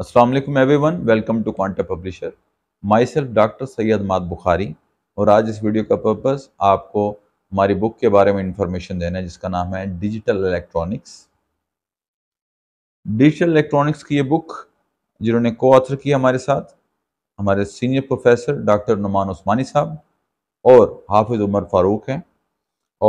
Aslam everyone welcome to Quanta publisher myself doctor Syed माद बुखारी और आज इस वीडियो का पर्पज़ आपको हमारी बुक के बारे में इंफॉर्मेशन देना है जिसका नाम है डिजिटल इलेक्ट्रॉनिक्स डिजिटल इलेक्ट्रॉनिक्स की ये बुक जिन्होंने को ऑथर किया हमारे साथ हमारे senior professor doctor Numan Usmani sahab और हाफिज़ उमर फारूक हैं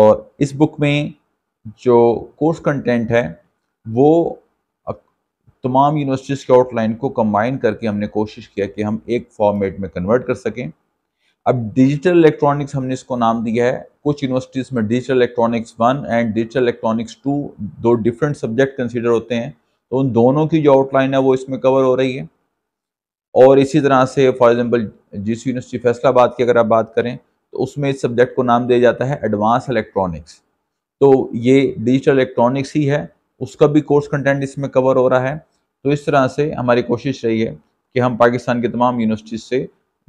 और इस बुक में जो कोर्स कंटेंट है वो तमाम यूनिवर्सिटीज़ के आउटलाइन को कम्बाइन करके हमने कोशिश किया कि हम एक फॉर्मेट में कन्वर्ट कर सकें अब डिजिटल इलेक्ट्रॉनिक्स हमने इसको नाम दिया है कुछ यूनिवर्सिटीज़ में digital electronics one and digital electronics two दो डिफरेंट सब्जेक्ट कंसिडर होते हैं तो उन दोनों की जो आउटलाइन है वो इसमें कवर हो रही है और इसी तरह से फॉर एग्ज़ाम्पल जिस यूनिवर्सिटी फैसलाबाद की अगर आप बात करें तो उसमें इस सब्जेक्ट को नाम दिया जाता है एडवांस इलेक्ट्रॉनिक्स तो ये डिजिटल इलेक्ट्रॉनिक्स ही है उसका भी कोर्स कंटेंट इसमें कवर हो रहा है तो इस तरह से हमारी कोशिश रही है कि हम पाकिस्तान की तमाम यूनिवर्सिटीज से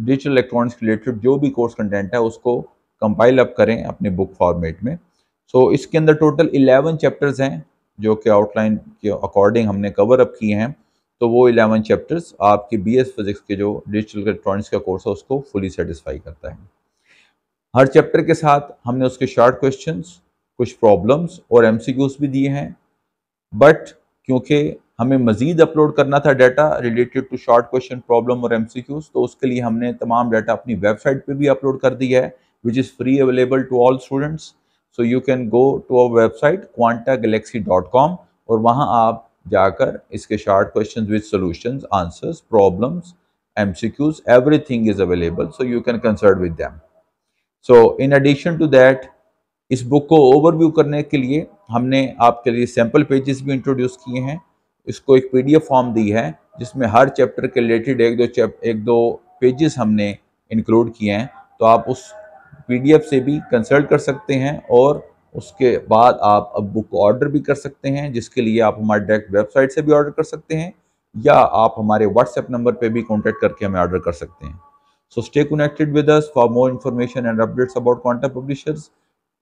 डिजिटल इलेक्ट्रॉनिक्स रिलेटेड जो भी कोर्स कंटेंट है उसको कंपाइल अप करें अपने बुक फॉर्मेट में सो so, इसके अंदर टोटल 11 चैप्टर्स हैं जो कि आउटलाइन के अकॉर्डिंग हमने कवर अप किए हैं तो वो 11 चैप्टर्स आपके बीएस फिजिक्स के जो डिजिटल इलेक्ट्रॉनिक्स का कोर्स है उसको फुली सेटिस्फाई करता है हर चैप्टर के साथ हमने उसके शॉर्ट क्वेश्चन कुछ प्रॉब्लम्स और एम भी दिए हैं बट क्योंकि हमें मजीद अपलोड करना था data related to short question problem और एम तो उसके लिए हमने तमाम डाटा अपनी वेबसाइट पर भी अपलोड कर दिया है which is free available to all students so you can go to our website Quanta Galaxy dot com और वहाँ आप जाकर इसके short question with solution answers problems M C Qs everything is available so you can consult with them so in addition to that इस book को overview करने के लिए हमने आपके लिए सैम्पल पेजेस भी इंट्रोड्यूस किए हैं इसको एक पीडीएफ फॉर्म दी है जिसमें हर चैप्टर के रिलेटेड एक दो चैप एक दो पेजेस हमने इंक्लूड किए हैं तो आप उस पीडीएफ से भी कंसल्ट कर सकते हैं और उसके बाद आप अब बुक को ऑर्डर भी कर सकते हैं जिसके लिए आप हमारे डायरेक्ट वेबसाइट से भी ऑर्डर कर सकते हैं या आप हमारे व्हाट्सएप नंबर पे भी कॉन्टैक्ट करके हमें ऑर्डर कर सकते हैं so stay connected with us for more information and updates about Quantum publishers